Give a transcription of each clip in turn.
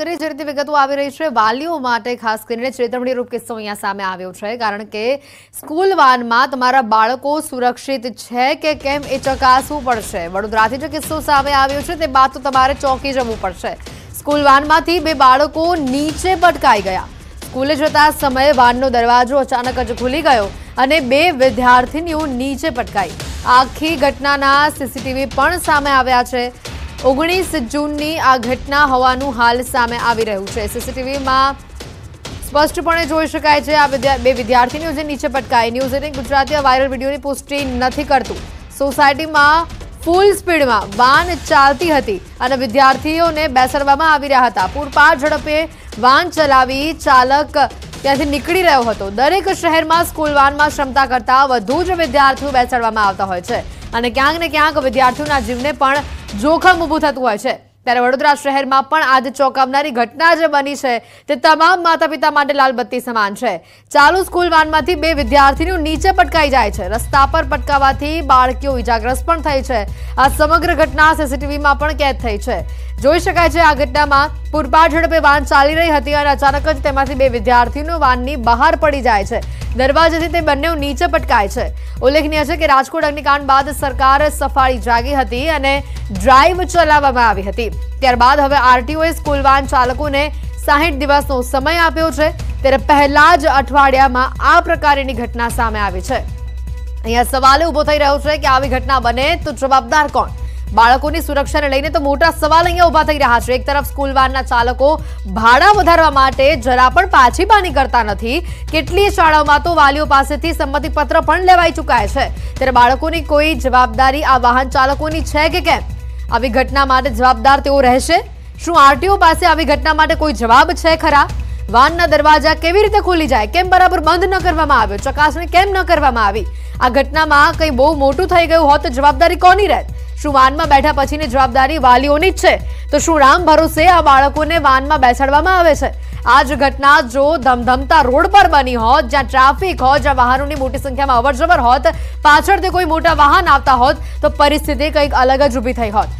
કરીએ જે રીતે વિગતો આવી રહી છે વાલીઓ માટે ખાસ કરીને ચેતવણીરૂપ કિસ્સો અહીંયા સામે આવ્યો છે કારણ કે સ્કૂલ વાનમાં તમારા બાળકો સુરક્ષિત છે કે કેમ એ ચકાસવું પડશે વડોદરાથી જે કિસ્સો સામે આવ્યો છે તે બાદ તો તમારે ચોંકી જવું પડશે સ્કૂલ વાનમાંથી બે બાળકો નીચે પટકાઈ ગયા સ્કૂલે જતા સમયે વાનનો દરવાજો અચાનક જ ખુલી ગયો અને બે વિદ્યાર્થીનીઓ નીચે પટકાઈ આખી ઘટનાના સીસીટીવી પણ સામે આવ્યા છે ઓગણીસ જૂનની આ ઘટના હોવાનું હાલ સામે આવી રહ્યું છે સીસીટીવીમાં સ્પષ્ટપણે જોઈ શકાય છે આ બે વિદ્યાર્થીનીઓ જે નીચે પટકાઈ ન્યૂઝ એટીન ગુજરાતે વાયરલ વિડીયોની પુષ્ટિ નથી કરતું સોસાયટીમાં ફૂલ સ્પીડમાં વાન ચાલતી હતી અને વિદ્યાર્થીઓને બેસાડવામાં આવી રહ્યા હતા પૂરપાર ઝડપે વાન ચલાવી ચાલક ત્યાંથી નીકળી રહ્યો હતો દરેક શહેરમાં સ્કૂલ વાનમાં ક્ષમતા કરતાં વધુ જ વિદ્યાર્થીઓ બેસાડવામાં આવતા હોય છે અને ક્યાંક ને ક્યાંક વિદ્યાર્થીઓના જીવને પણ જોખમ ઊભું થતું હોય છે ત્યારે વડોદરા શહેરમાં પણ આજ ચોંકાવનારી ઘટના જે બની છે તે તમામ માતા પિતા માટે લાલબત્તી સમાન છે ચાલુ સ્કૂલ વાનમાંથી બે વિદ્યાર્થીનું નીચે પટકાઈ જાય છે રસ્તા પર પટકાવાથી બાળકીઓ ઇજાગ્રસ્ત પણ થઈ છે આ સમગ્ર ઘટના સીસીટીવીમાં પણ કેદ થઈ છે જોઈ શકાય છે આ ઘટનામાં પૂરપાટ ઝડપે વાન ચાલી રહી હતી અને અચાનક જ તેમાંથી બે વિદ્યાર્થીનું વાનની બહાર પડી જાય છે દરવાજેથી તે બંને નીચે પટકાય છે ઉલ્લેખનીય છે કે રાજકોટ અગ્નિકાંડ બાદ સરકાર સફાળી જાગી હતી અને ડ્રાઈવ ચલાવવામાં આવી હતી ત્યારબાદ હવે આરટીઓએ સ્કૂલ વાહન ચાલકોને સાહીઠ દિવસનો સમય આપ્યો છે ત્યારે પહેલા જ અઠવાડિયામાં આ પ્રકારની ઘટના સામે આવી છે અહીંયા સવાલ ઉભો થઈ રહ્યો છે કે આવી ઘટના બને તો જવાબદાર કોણ બાળકોની સુરક્ષાને લઈને તો મોટા સવાલ અહીંયા ઉભા થઈ રહ્યા છે એક તરફ સ્કૂલ વાહનના ચાલકો ભાડા વધારવા માટે જરા પણ પાછી પાની કરતા નથી કેટલીય શાળાઓમાં તો વાલીઓ પાસેથી સંમતિપત્ર પણ લેવાઈ ચૂકાય છે ત્યારે બાળકોની કોઈ જવાબદારી આ વાહન ચાલકોની છે કે કેમ આ વિઘટના માટે જવાબદાર તેઓ રહેશે શું આરટીઓ પાસે આ વિઘટના માટે કોઈ જવાબ છે ખરા વાનનો દરવાજો કેવી રીતે ખુલી જાય કેમ બરાબર બંધ ન કરવામાં આવ્યો ચકાસણી કેમ ન કરવામાં આવી આ ઘટનામાં કંઈ બહુ મોટું થઈ ગયું હોય તો જવાબદારી કોની રહેત શું વાનમાં બેઠા પછીની જવાબદારી વાલીઓની જ છે તો શું રામ ભરોસે આ બાળકોને વાનમાં બેસાડવામાં આવે છે આ જ ઘટના જો ધમધમતા રોડ પર બની હોત જ્યાં ટ્રાફિક હોત જ્યાં વાહનોની મોટી સંખ્યામાં અવરજવર હોત પાછળથી કોઈ મોટા વાહન આવતા હોત તો પરિસ્થિતિ કંઈક અલગ જ ઊભી થઈ હોત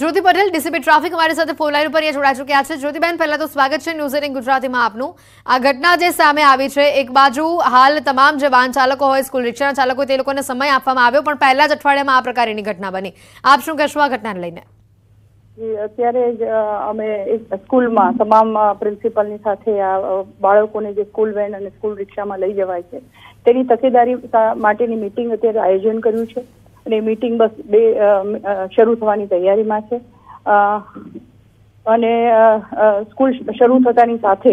જ્યોતિ પટેલ ડીસીપી ટ્રાફિક અમારી સાથે ફોનલાઈન પર જોડાઈ ચૂક્યા છે જ્યોતિબેન પહેલા તો સ્વાગત છે ન્યૂઝ એટીન ગુજરાતીમાં આપનું આ ઘટના જે સામે આવી છે એક બાજુ હાલ તમામ જે વાહન ચાલકો હોય સ્કૂલ રિક્ષાના ચાલકો તે લોકોને સમય આપવામાં આવ્યો પણ પહેલા જ અઠવાડિયામાં આ પ્રકારની ઘટના બની આપ શું કહેશો આ ઘટનાને લઈને અત્યારે જ અમે સ્કૂલમાં તમામ પ્રિન્સિપલની સાથે આ બાળકોને જે સ્કૂલ વેન અને સ્કૂલ રિક્ષામાં લઈ જવાય છે તેની તકેદારી માટેની મિટિંગ અત્યારે આયોજન કર્યું છે અને મિટિંગ બસ બે શરૂ થવાની તૈયારીમાં છે અને સ્કૂલ શરૂ થતાની સાથે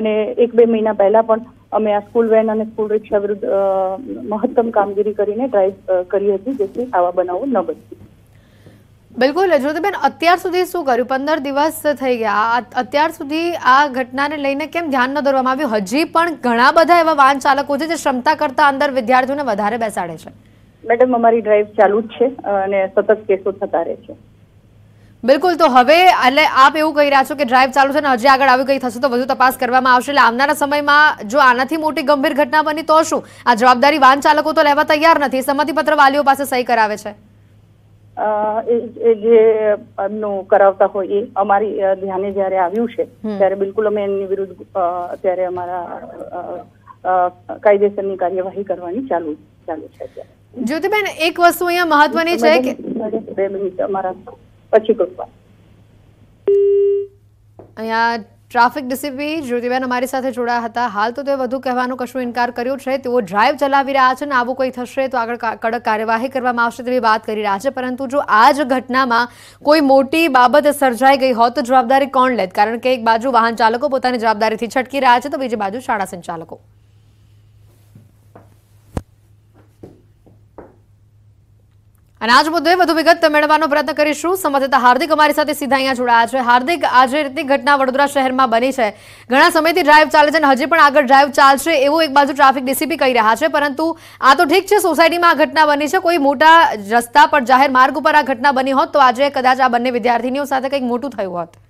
અને એક બે મહિના પહેલા પણ અમે આ સ્કૂલ વેન અને સ્કૂલ રિક્ષા વિરુદ્ધ મહત્તમ કામગીરી કરીને ડ્રાઈવ કરી હતી જેથી આવા બનાવો ન બને બિલકુલ અજોતબેન અત્યાર સુધી શું કર્યું પંદર દિવસ થઈ ગયા અત્યાર સુધી આ ઘટનાને લઈને કેમ ધ્યાન ન દોરવામાં આવ્યું હજી પણ ઘણા બધા એવા વાહન ચાલકો છે જે ક્ષમતા કરતા અંદર વિદ્યાર્થીઓને વધારે બેસાડે છે મેડમ અમારી ડ્રાઈવ ચાલુ જ છે અને સતત કેસો થતા રહે છે બિલકુલ તો હવે એટલે આપ એવું કહી રહ્યા છો કે ડ્રાઈવ ચાલુ છે ને હજી આગળ આવી કંઈ થશે તો વધુ તપાસ કરવામાં આવશે એટલે આવનારા સમયમાં જો આનાથી મોટી ગંભીર ઘટના બની તો શું આ જવાબદારી વાહન ચાલકો તો લેવા તૈયાર નથી સંમતિપત્ર વાલીઓ પાસે સહી કરાવે છે જે એમનું કરાવતા હોય એ અમારી ધ્યાને જ્યારે આવ્યું છે ત્યારે બિલકુલ અમે એમની વિરુદ્ધ અત્યારે અમારા કાયદેસરની કાર્યવાહી કરવાની ચાલુ ચાલુ છે અત્યારે જ્યોતિબેન એક વસ્તુ અહીંયા મહત્વની છે કે બે મિનિટ અમારા પછી કૃપા અહીંયા ટ્રાફિક ડીસીપી જ્યોતિબેન અમારી સાથે જોડાયા હતા હાલ તો તે વધુ કહેવાનો કશું ઇન્કાર કર્યો છે તેઓ ડ્રાઈવ ચલાવી રહ્યા છે અને આવું કોઈ થશે તો આગળ કડક કાર્યવાહી કરવામાં આવશે તેવી વાત કરી રહ્યા છે પરંતુ જો આ જ ઘટનામાં કોઈ મોટી બાબત સર્જાઈ ગઈ હોત તો જવાબદારી કોણ લેત કારણ કે એક બાજુ વાહન ચાલકો પોતાની જવાબદારીથી છટકી રહ્યા છે તો બીજી બાજુ શાળા સંચાલકો અને આજ મુદ્દે વધુ વિગત મેળવવાનો પ્રયત્ન કરીશું સંવાદદાતા હાર્દિક અમારી સાથે સીધા અહીંયા જોડાયા છે હાર્દિક આજે રીતની ઘટના વડોદરા શહેરમાં બની છે ઘણા સમયથી ડ્રાઈવ ચાલે છે અને હજી પણ આગળ ડ્રાઈવ ચાલશે એવું એક બાજુ ટ્રાફિક ડીસીપી કહી રહ્યા છે પરંતુ આ તો ઠીક છે સોસાયટીમાં આ ઘટના બની છે કોઈ મોટા રસ્તા પર જાહેર માર્ગ ઉપર આ ઘટના બની હોત તો આજે કદાચ આ બંને વિદ્યાર્થીનીઓ સાથે કંઈક મોટું થયું હોત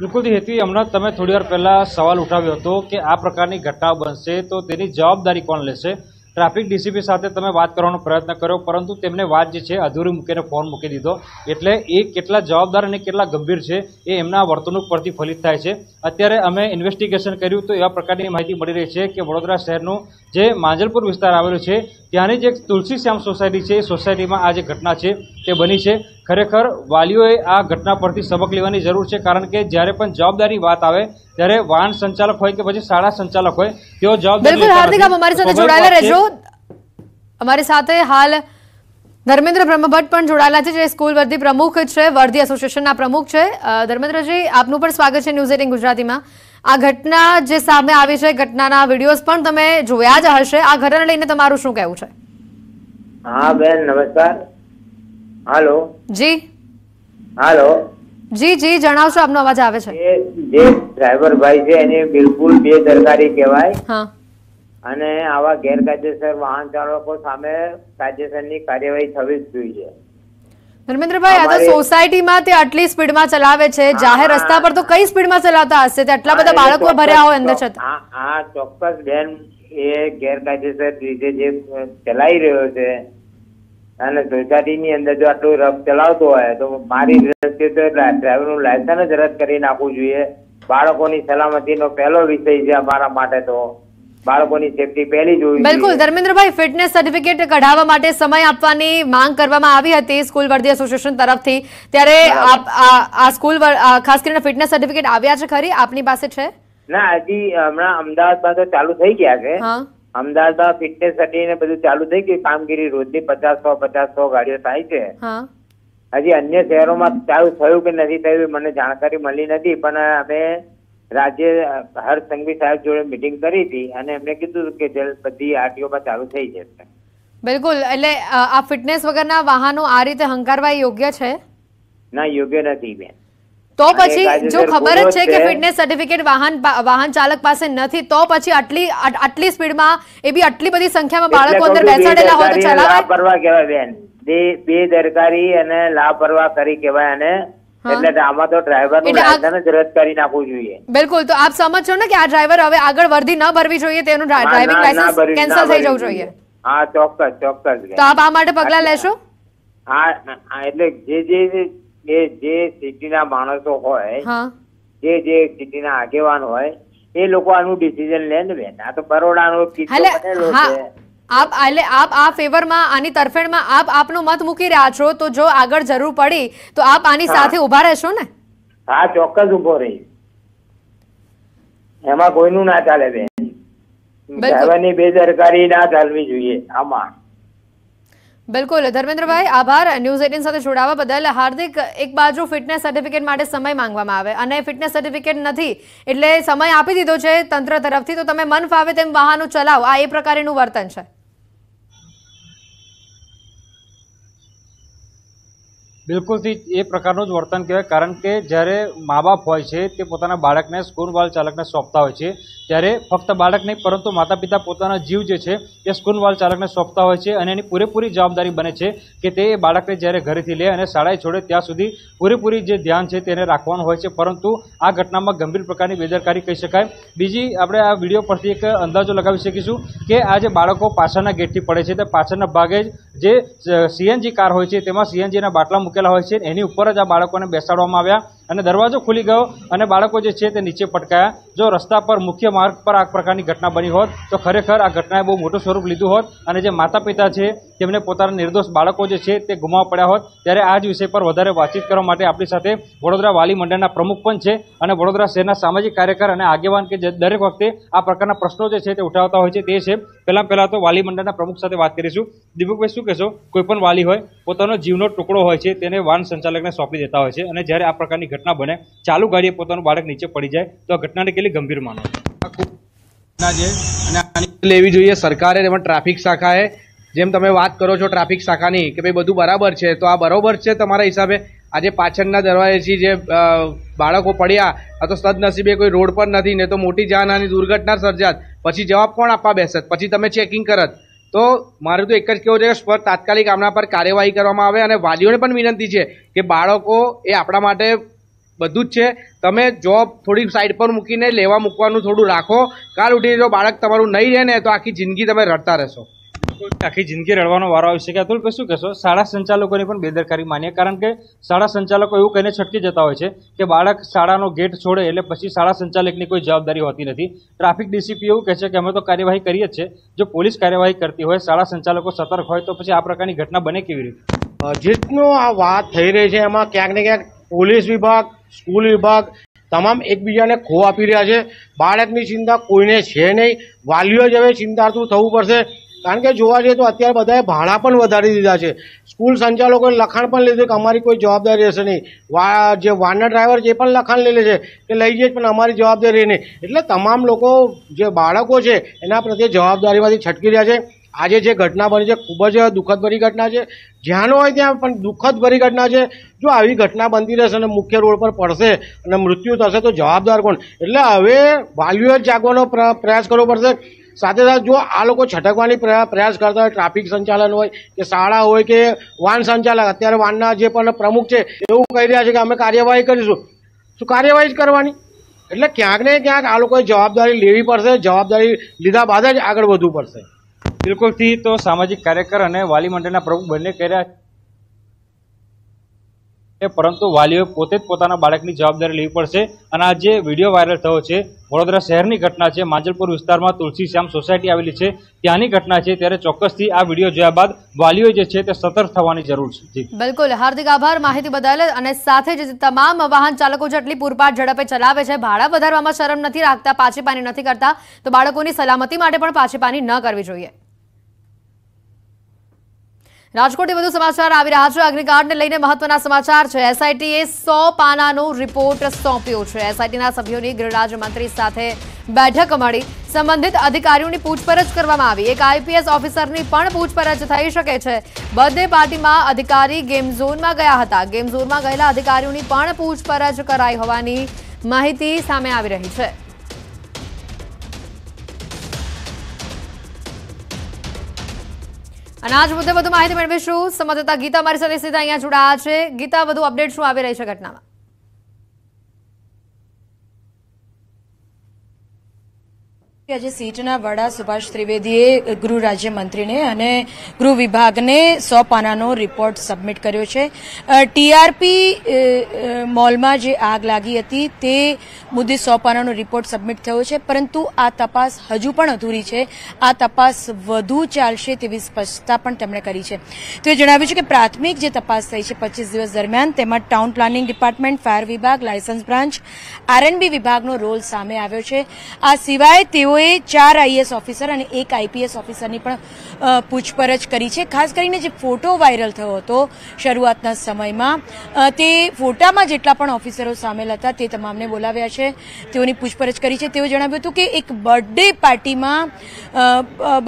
બિલકુલ હેતી હમણાં તમે થોડી વાર પહેલાં સવાલ ઉઠાવ્યો હતો કે આ પ્રકારની ઘટનાઓ બનશે તો તેની જવાબદારી કોણ લેશે ટ્રાફિક ડીસીપી સાથે તમે વાત કરવાનો પ્રયત્ન કર્યો પરંતુ તેમને વાત જે છે અધૂરી મૂકીને ફોન મૂકી દીધો એટલે એ કેટલા જવાબદાર અને કેટલા ગંભીર છે એ એમના વર્તણૂક પરથી ફલિત થાય છે અત્યારે અમે ઇન્વેસ્ટિગેશન કર્યું તો એવા પ્રકારની માહિતી મળી રહી છે કે વડોદરા શહેરનું જે માંજલપુર વિસ્તાર આવેલો છે ત્યાંની જે તુલસી શ્યામ સોસાયટી છે એ સોસાયટીમાં આ જે ઘટના છે તે બની છે ખરેખર વાલીઓએ આ ઘટના પરથી સબક લેવાની જરૂર છે કારણ કે જ્યારે પણ જવાબદારી વાત આવે ત્યારે વાહન સંચાલક હોય કે પછી શાળા સંચાલક હોય તેઓ જવાબદારી હાર્દિક અમારી સાથે જોડાયેલા રહેજો અમારી સાથે હાલ ધર્મેન્દ્ર બ્રહ્મભટ્ટ પણ જોડાયેલા છે જે સ્કૂલ વર્ધી પ્રમુખ છે વર્ધી એસોસિએશનના પ્રમુખ છે ધર્મેન્દ્રજી આપનું પણ સ્વાગત છે ન્યૂઝ એટીન ગુજરાતીમાં આ ઘટના જે સામે આવી છે ઘટનાના વિડીયોઝ પણ તમે જોયા જ હશે આ ઘટનાને લઈને તમારું શું કેવું છે હા બેન નમસ્કાર હાલો જી હાલો જી જી જણાવશો આપનો અવાજ આવે છે જે ડ્રાઈવર ભાઈ છે એને બિલકુલ બે દરકારી કહેવાય હા અને આવા ગેરકાયદેસર વાહન ચાલકો સામે કાયદેસરની કાર્યવાહી થવી જ જોઈએ ધર્મેન્દ્રભાઈ આ તો સોસાયટીમાં તે આટલી સ્પીડમાં ચલાવે છે જાહેર રસ્તા પર તો કઈ સ્પીડમાં ચલાવતા હશે તે આટલા બધા બાળકો ભર્યા હોય અંદર છતાં હા ચોક્કસ બેન એ ગેરકાયદેસર રીતે જે ચલાવી રહ્યો છે અને સોસાયટીની અંદર જો આટલું રફ ચલાવતો હોય તો મારી દ્રષ્ટિએ તો ડ્રાઈવરનું લાયસન્સ રદ કરી નાખવું જોઈએ બાળકોની સલામતીનો પહેલો વિષય છે અમારા માટે તો બાળકોની સેફટી પહેલી જોવી બિલકુલ ધર્મેન્દ્રભાઈ ફિટનેસ સર્ટિફિકેટ કઢાવવા માટે સમય આપવાની માંગ કરવામાં આવી હતી સ્કૂલ વર્ધી એસોસિએશન તરફથી ત્યારે આ સ્કૂલ ખાસ કરીને ફિટનેસ સર્ટિફિકેટ આવ્યા છે ખરી આપની પાસે છે ના હજી હમણાં અમદાવાદમાં તો ચાલુ થઈ ગયા છે અમદાવાદમાં ફિટનેસ સર્ટિફિકેટ બધું ચાલુ થઈ ગયું કામગીરી રોજની પચાસ સો પચાસ સો ગાડીઓ થાય છે હજી અન્ય શહેરોમાં ચાલુ થયું કે નથી થયું મને જાણકારી મળી નથી પણ અમે રાજ્ય હર્ષ સંઘવી સાહેબ જોડે મિટિંગ કરી હતી અને એમને કીધું કે જલ્દ બધી આરટીઓમાં ચાલુ થઈ જશે બિલકુલ એટલે આ ફિટનેસ વગરના વાહનો આ રીતે હંકારવા યોગ્ય છે ના યોગ્ય નથી બેન તો પછી જો ખબર જ છે કે ફિટનેસ સર્ટિફિકેટ વાહન વાહન ચાલક પાસે નથી તો પછી આટલી આટલી સ્પીડમાં એ બી આટલી બધી સંખ્યામાં બાળકો અંદર બેસાડેલા હોય તો ચલાવાય પરવા કહેવાય બેન બે દરકારી અને લાપરવા કરી કેવાય અને એટલે આમાં ડ્રાઈવરનું લાયસન્સ રદ કરી નાખવું જોઈએ બિલકુલ તો આપ સમજ ને કે આ ડ્રાઈવર હવે આગળ વર્ધી ન ભરવી જોઈએ તેનું ડ્રાઇવિંગ લાયસન્સ કેન્સલ થઈ જવું જોઈએ હા ચોક્કસ ચોક્કસ તો આપ આ માટે પગલા લેશો હા એટલે જે જે જે જે સિટીના માણસો હોય જે જે સિટીના આગેવાન હોય એ લોકો આનું ડિસિઝન લે ને બેન આ તો બરોડાનો કિસ્સો બનેલો છે આપ એટલે આપ આ ફેવરમાં આની તરફેણમાં આપ આપનો મત મૂકી રહ્યા છો તો જો આગળ જરૂર પડી તો આપ આની સાથે ઉભા રહેશો ને હા ચોક્કસ ઉભો રહી એમાં કોઈનું ના ચાલે બેન સાહેબની બેદરકારી ના ચાલવી જોઈએ આમાં બિલકુલ ધર્મેન્દ્રભાઈ આભાર ન્યૂઝ એટીન સાથે જોડાવા બદલ હાર્દિક એક બાજુ ફિટનેસ સર્ટિફિકેટ માટે સમય માંગવામાં આવે અને ફિટનેસ સર્ટિફિકેટ નથી એટલે સમય આપી દીધો છે તંત્ર તરફથી તો તમે મન ફાવે તેમ વાહનો ચલાવો આ એ પ્રકારનું વર્તન છે બિલકુલથી એ પ્રકારનું જ વર્તન કહેવાય કારણ કે જ્યારે મા બાપ હોય છે તે પોતાના બાળકને સ્કૂલ વાળ ચાલકને સોંપતા હોય છે ત્યારે ફક્ત બાળક નહીં પરંતુ માતા પિતા પોતાનો જીવ જે છે એ સ્કૂલ વાલ ચાલકને સોંપતા હોય છે અને એની પૂરેપૂરી જવાબદારી બને છે કે તે બાળકને જ્યારે ઘરેથી લે અને શાળાએ છોડે ત્યાં સુધી પૂરેપૂરી જે ધ્યાન છે તેને રાખવાનું હોય છે પરંતુ આ ઘટનામાં ગંભીર પ્રકારની બેદરકારી કહી શકાય બીજી આપણે આ વિડીયો પરથી એક અંદાજો લગાવી શકીશું કે આ જે બાળકો પાછળના ગેટથી પડે છે તે પાછળના ભાગે જ જે સીએનજી કાર હોય છે તેમાં સીએનજીના બાટલા મૂકેલા હોય છે એની ઉપર જ આ બાળકોને બેસાડવામાં આવ્યા અને દરવાજો ખુલી ગયો અને બાળકો જે છે તે નીચે પટકાયા જો રસ્તા પર મુખ્ય માર્ગ પર આ પ્રકારની ઘટના બની હોત તો ખરેખર આ ઘટનાએ બહુ મોટું સ્વરૂપ લીધું હોત અને જે માતા પિતા છે તેમને પોતાના નિર્દોષ બાળકો જે છે તે ગુમાવવા પડ્યા હોત ત્યારે આ જ વિષય પર વધારે વાતચીત કરવા માટે આપણી સાથે વડોદરા વાલી મંડળના પ્રમુખ પણ છે અને વડોદરા શહેરના સામાજિક કાર્યકર અને આગેવાન કે દરેક વખતે આ પ્રકારના પ્રશ્નો જે છે તે ઉઠાવતા હોય છે તે છે પહેલાં પહેલાં તો વાલી મંડળના પ્રમુખ સાથે વાત કરીશું દીપકભાઈ શું કહેશો કોઈ પણ વાલી હોય પોતાનો જીવનો ટુકડો હોય છે તેને વાહન સંચાલકને સોંપી દેતા હોય છે અને જ્યારે આ પ્રકારની ઘટના બને ચાલુ ગાડીએ પોતાનું બાળક નીચે પડી જાય તો આ ઘટનાને કેટલી ગંભીર માનો છે અને આની લેવી જોઈએ સરકારે એમાં ટ્રાફિક શાખાએ જેમ તમે વાત કરો છો ટ્રાફિક શાખાની કે ભાઈ બધું બરાબર છે તો આ બરાબર છે તમારા હિસાબે આજે પાછળના દરવાજેથી જે બાળકો પડ્યા આ તો સદનસીબે કોઈ રોડ પર નથી ને તો મોટી જાનહાની દુર્ઘટના સર્જાત પછી જવાબ કોણ આપવા બેસત પછી તમે ચેકિંગ કરત તો મારું તો એક જ કહેવું છે કે સ્પર તાત્કાલિક આમના પર કાર્યવાહી કરવામાં આવે અને વાલીઓને પણ વિનંતી છે કે બાળકો એ આપણા માટે બધું જ છે તમે જોબ થોડી સાઈડ પર મૂકીને લેવા મૂકવાનું થોડું રાખો કાલ ઉઠી જો બાળક તમારું નહીં રહે ને તો આખી જિંદગી તમે રડતા રહેશો આખી જિંદગી રડવાનો વારો આવી શકે અતુલ શું કહેશો શાળા સંચાલકોની પણ બેદરકારી માનીએ કારણ કે શાળા સંચાલકો એવું કહીને છટકી જતા હોય છે કે બાળક શાળાનો ગેટ છોડે એટલે પછી શાળા સંચાલકની કોઈ જવાબદારી હોતી નથી ટ્રાફિક ડીસીપી એવું કહે છે કે અમે તો કાર્યવાહી કરીએ જ છે જો પોલીસ કાર્યવાહી કરતી હોય શાળા સંચાલકો સતર્ક હોય તો પછી આ પ્રકારની ઘટના બને કેવી રીતે જેટલો આ વાત થઈ રહી છે એમાં ક્યાંક ને ક્યાંક પોલીસ વિભાગ સ્કૂલ વિભાગ તમામ એકબીજાને ખો આપી રહ્યા છે બાળકની ચિંતા કોઈને છે નહીં વાલીઓ જ હવે ચિંતાતું થવું પડશે કારણ કે જોવા જઈએ તો અત્યારે બધાએ ભાડા પણ વધારી દીધા છે સ્કૂલ સંચાલકોએ લખાણ પણ લીધું કે અમારી કોઈ જવાબદારી રહેશે નહીં વા જે વાનર ડ્રાઈવર જે પણ લખાણ લઈ લે છે કે લઈ જઈએ પણ અમારી જવાબદારી નહીં એટલે તમામ લોકો જે બાળકો છે એના પ્રત્યે જવાબદારીમાંથી છટકી રહ્યા છે આજે જે ઘટના બની છે ખૂબ જ દુઃખદભરી ઘટના છે જ્યાંનો હોય ત્યાં પણ દુઃખદભરી ઘટના છે જો આવી ઘટના બનતી રહેશે અને મુખ્ય રોડ પર પડશે અને મૃત્યુ થશે તો જવાબદાર કોણ એટલે હવે જ જાગવાનો પ્રયાસ કરવો પડશે સાથે સાથે જો આ લોકો છટકવાની પ્રયાસ કરતા હોય ટ્રાફિક સંચાલન હોય કે શાળા હોય કે વાન સંચાલક અત્યારે વાનના જે પણ પ્રમુખ છે એવું કહી રહ્યા છે કે અમે કાર્યવાહી કરીશું શું કાર્યવાહી જ કરવાની એટલે ક્યાંક ને ક્યાંક આ લોકોએ જવાબદારી લેવી પડશે જવાબદારી લીધા બાદ જ આગળ વધવું પડશે બિલકુલથી તો સામાજિક કાર્યકર અને વાલી મંડળના પ્રમુખ બંને કર્યા છે પરંતુ વાલીઓએ પોતે જ પોતાના બાળકની જવાબદારી લેવી પડશે અને આ જે વિડીયો વાયરલ થયો છે વડોદરા શહેરની ઘટના છે માંજલપુર વિસ્તારમાં તુલસીશ્યામ સોસાયટી આવેલી છે ત્યાંની ઘટના છે ત્યારે ચોક્કસથી આ વિડીયો જોયા બાદ વાલીઓ જે છે તે સતર્ક થવાની જરૂર છે બિલકુલ હાર્દિક આભાર માહિતી બદલ અને સાથે જ તમામ વાહન ચાલકો જેટલી પૂરપાટ ઝડપે ચલાવે છે ભાડા વધારવામાં શરમ નથી રાખતા પાછી પાની નથી કરતા તો બાળકોની સલામતી માટે પણ પાછી પાની ન કરવી જોઈએ રાજકોટથી વધુ સમાચાર આવી રહ્યા છે અગ્નિકાંડને લઈને મહત્વના સમાચાર છે એસઆઈટીએ સો પાનાનો રિપોર્ટ સોંપ્યો છે એસઆઈટીના સભ્યોની ગૃહરાજ્ય મંત્રી સાથે બેઠક મળી સંબંધિત અધિકારીઓની પૂછપરછ કરવામાં આવી એક આઈપીએસ ઓફિસરની પણ પૂછપરછ થઈ શકે છે બંને પાર્ટીમાં અધિકારી ગેમ ઝોનમાં ગયા હતા ગેમ ઝોનમાં ગયેલા અધિકારીઓની પણ પૂછપરછ કરાઈ હોવાની માહિતી સામે આવી રહી છે અને આજ મુદ્દે વધુ માહિતી મેળવીશું સંવાદદાતા ગીતા મારી સાથે સીધા અહીંયા જોડાયા છે ગીતા વધુ અપડેટ શું આવી રહી છે ઘટનામાં આજે સીટના વડા સુભાષ ત્રિવેદીએ ગૃહ રાજ્યમંત્રીને અને ગૃહ વિભાગને સો પાનાનો રિપોર્ટ સબમિટ કર્યો છે ટીઆરપી મોલમાં જે આગ લાગી હતી તે મુદ્દે સો પાનાનો રિપોર્ટ સબમિટ થયો છે પરંતુ આ તપાસ હજુ પણ અધૂરી છે આ તપાસ વધુ ચાલશે તેવી સ્પષ્ટતા પણ તેમણે કરી છે તો જણાવ્યું છે કે પ્રાથમિક જે તપાસ થઈ છે પચીસ દિવસ દરમિયાન તેમાં ટાઉન પ્લાનિંગ ડિપાર્ટમેન્ટ ફાયર વિભાગ લાયસન્સ બ્રાન્ચ આરએનબી વિભાગનો રોલ સામે આવ્યો છે આ સિવાય તેઓ તેઓએ ચાર આઈએસ ઓફિસર અને એક આઈપીએસ ઓફિસરની પણ પૂછપરછ કરી છે ખાસ કરીને જે ફોટો વાયરલ થયો હતો શરૂઆતના સમયમાં તે ફોટામાં જેટલા પણ ઓફિસરો સામેલ હતા તે તમામને બોલાવ્યા છે તેઓની પૂછપરછ કરી છે તેઓ જણાવ્યું હતું કે એક બર્થડે પાર્ટીમાં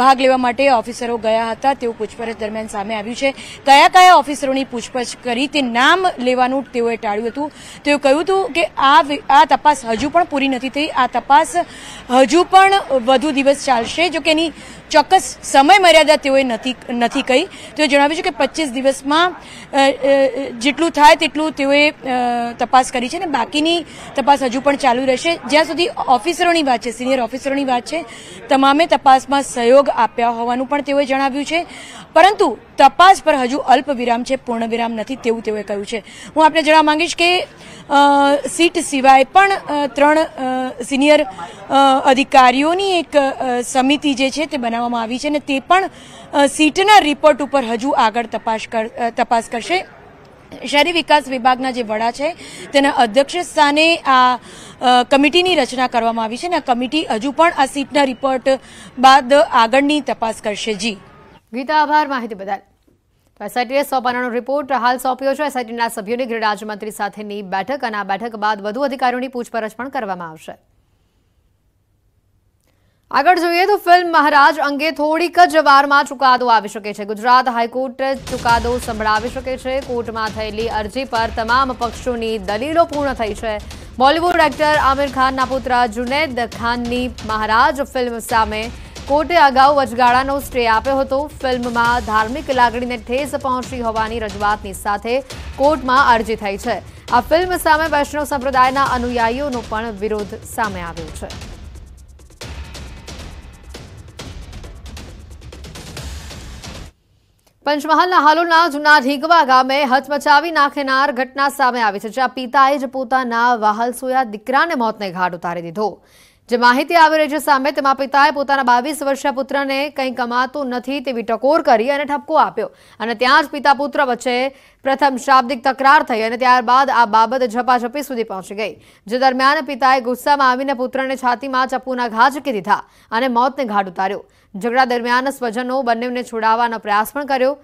ભાગ લેવા માટે ઓફિસરો ગયા હતા તેઓ પૂછપરછ દરમિયાન સામે આવ્યું છે કયા કયા ઓફિસરોની પૂછપરછ કરી તે નામ લેવાનું તેઓએ ટાળ્યું હતું તેઓ કહ્યું હતું કે આ આ તપાસ હજુ પણ પૂરી નથી થઈ આ તપાસ હજુ પણ વધુ દિવસ ચાલશે જો કે એની ચોક્કસ સમય મર્યાદા તેઓએ નથી નથી કહી તેઓએ જણાવ્યું છે કે પચીસ દિવસમાં જેટલું થાય તેટલું તેઓએ તપાસ કરી છે અને બાકીની તપાસ હજુ પણ ચાલુ રહેશે જ્યાં સુધી ઓફિસરોની વાત છે સિનિયર ઓફિસરોની વાત છે તમામે તપાસમાં સહયોગ આપ્યા હોવાનું પણ તેઓએ જણાવ્યું છે પરંતુ તપાસ પર હજુ અલ્પ વિરામ છે પૂર્ણ વિરામ નથી તેવું તેઓએ કહ્યું છે હું આપને જણાવવા માંગીશ કે સીટ સિવાય પણ ત્રણ સિનિયર અધિકારીઓની એક સમિતિ જે છે તે બનાવવામાં આવી છે અને તે પણ સીટના રિપોર્ટ ઉપર હજુ આગળ તપાસ તપાસ કરશે શહેરી વિકાસ વિભાગના જે વડા છે તેના અધ્યક્ષ સ્થાને આ કમિટીની રચના કરવામાં આવી છે અને આ કમિટી હજુ પણ આ સીટના રિપોર્ટ બાદ આગળની તપાસ કરશે જી ગીતા આભાર માહિતી બદલ તો એસઆઈટીએ સોંપાનાનો રિપોર્ટ હાલ સોંપ્યો છે એસઆઈટીના સભ્યોની ગૃહ રાજ્યમંત્રી સાથેની બેઠક અને આ બેઠક બાદ વધુ અધિકારીઓની પૂછપરછ પણ કરવામાં આવશે આગળ જોઈએ તો ફિલ્મ મહારાજ અંગે થોડીક જ વારમાં ચુકાદો આવી શકે છે ગુજરાત હાઈકોર્ટ ચુકાદો સંભળાવી શકે છે કોર્ટમાં થયેલી અરજી પર તમામ પક્ષોની દલીલો પૂર્ણ થઈ છે બોલિવૂડ એક્ટર આમિર ખાનના પુત્ર જુનેદ ખાનની મહારાજ ફિલ્મ સામે કોર્ટે અગાઉ વચગાળાનો સ્ટે આપ્યો હતો ફિલ્મમાં ધાર્મિક લાગણીને ઠેસ પહોંચી હોવાની રજૂઆતની સાથે કોર્ટમાં અરજી થઈ છે આ ફિલ્મ સામે વૈષ્ણવ સંપ્રદાયના અનુયાયીઓનો પણ વિરોધ સામે આવ્યો છે પંચમહાલના હાલોલના જૂના ઢીગવા ગામે હચમચાવી નાખનાર ઘટના સામે આવી છે જ્યાં પિતાએ જ પોતાના વહાલસોયા દીકરાને મોતને ઘાટ ઉતારી દીધો જે માહિતી આવી રહી છે સામે તેમાં પિતાએ પોતાના બાવીસ વર્ષીય પુત્રને કંઈ કમાતું નથી તેવી ટકોર કરી અને ઠપકો આપ્યો અને ત્યાં જ પિતા પુત્ર વચ્ચે પ્રથમ શાબ્દિક તકરાર થઈ અને ત્યારબાદ આ બાબત ઝપાઝપી સુધી પહોંચી ગઈ જે દરમિયાન પિતાએ ગુસ્સામાં આવીને પુત્રને છાતીમાં ચપ્પુના ઘા ચકી દીધા અને મોતને ઘાટ ઉતાર્યો ઝઘડા દરમિયાન સ્વજનો બંનેને છોડાવવાનો પ્રયાસ પણ કર્યો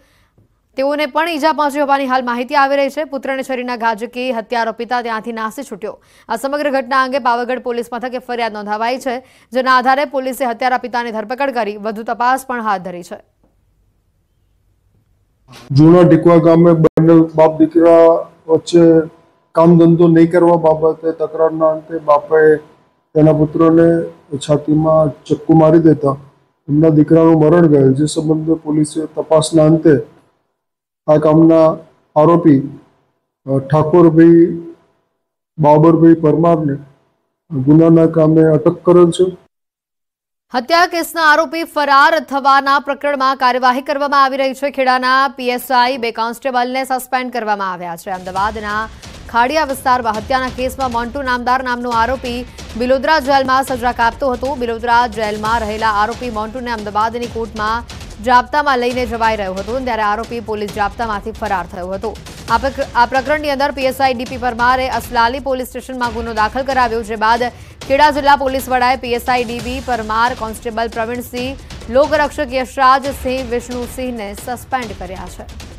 તેઓને પણ ઈજા પહોંચી હોવાની હાલ માહિતી આવી રહી છે પુત્રને છરીના ગાજકી હત્યારો પિતા ત્યાંથી નાસી છૂટ્યો આ સમગ્ર ઘટના અંગે પાવાગઢ પોલીસ મથકે ફરિયાદ નોંધાવાઈ છે જેના આધારે પોલીસે હત્યારા પિતાની ધરપકડ કરી વધુ તપાસ પણ હાથ ધરી છે જૂના ડીકવા ગામે બંને બાપ દીકરા વચ્ચે કામ ધંધો નહીં કરવા બાબતે તકરારના અંતે બાપે તેના પુત્રને છાતીમાં ચક્કુ મારી દેતા એમના દીકરાનું મરણ ગયેલ જે સંબંધે પોલીસે તપાસના અંતે આ કામના આરોપી ઠાકોરભાઈ બાબરભાઈ પરમારને ગુનાના કામે અટક કરેલ છે હત્યા કેસના આરોપી ફરાર થવાના પ્રકરણમાં કાર્યવાહી કરવામાં આવી રહી છે ખેડાના પીએસઆઈ બે કોન્સ્ટેબલને સસ્પેન્ડ કરવામાં આવ્યા છે અમદાવાદના ખાડિયા વિસ્તારમાં હત્યાના કેસમાં મોન્ટુ નામદાર નામનો આરોપી બિલોદરા જેલમાં સજા કાપતો હતો બિલોદરા જેલમાં રહેલા આરોપી મોન્ટુને અમદાવાદની કોર્ટમાં જાપ્તામાં લઈને જવાઈ રહ્યો હતો ત્યારે આરોપી પોલીસ જાપ્તામાંથી ફરાર થયો હતો આ પ્રકરણની અંદર પીએસઆઈ ડીપી પરમારે અસલાલી પોલીસ સ્ટેશનમાં ગુનો દાખલ કરાવ્યો જે બાદ ખેડા જિલ્લા પોલીસ વડાએ PSI DB Parmar constable Pravinsinh લોકરક્ષક યશરાજસિંહ વિષ્ણુસિંહને સસ્પેન્ડ કર્યા છે